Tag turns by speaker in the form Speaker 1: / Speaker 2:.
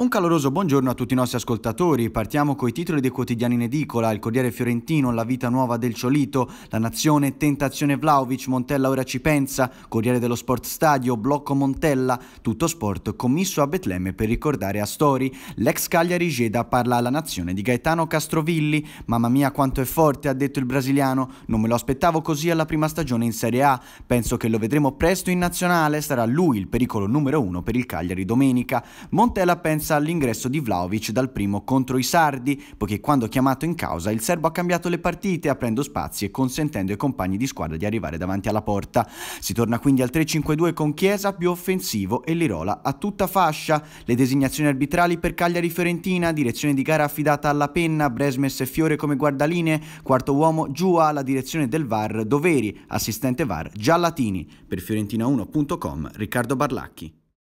Speaker 1: Un caloroso buongiorno a tutti i nostri ascoltatori. Partiamo coi titoli dei quotidiani in edicola, il Corriere Fiorentino, La vita nuova del Ciolito, La Nazione, Tentazione Vlaovic, Montella ora ci pensa, Corriere dello Sport Stadio, Blocco Montella, tutto sport commisso a Betlemme per ricordare a Astori, l'ex Cagliari Geda parla alla Nazione di Gaetano Castrovilli, mamma mia quanto è forte, ha detto il brasiliano, non me lo aspettavo così alla prima stagione in Serie A, penso che lo vedremo presto in Nazionale, sarà lui il pericolo numero uno per il Cagliari domenica. Montella pensa pensa all'ingresso di Vlaovic dal primo contro i sardi, poiché quando chiamato in causa il serbo ha cambiato le partite aprendo spazi e consentendo ai compagni di squadra di arrivare davanti alla porta. Si torna quindi al 3-5-2 con Chiesa più offensivo e Lirola a tutta fascia. Le designazioni arbitrali per Cagliari-Fiorentina, direzione di gara affidata alla Penna, Bresmes e Fiore come guardaline, quarto uomo Giua alla direzione del VAR Doveri, assistente VAR Giallatini. Per fiorentina1.com Riccardo Barlacchi.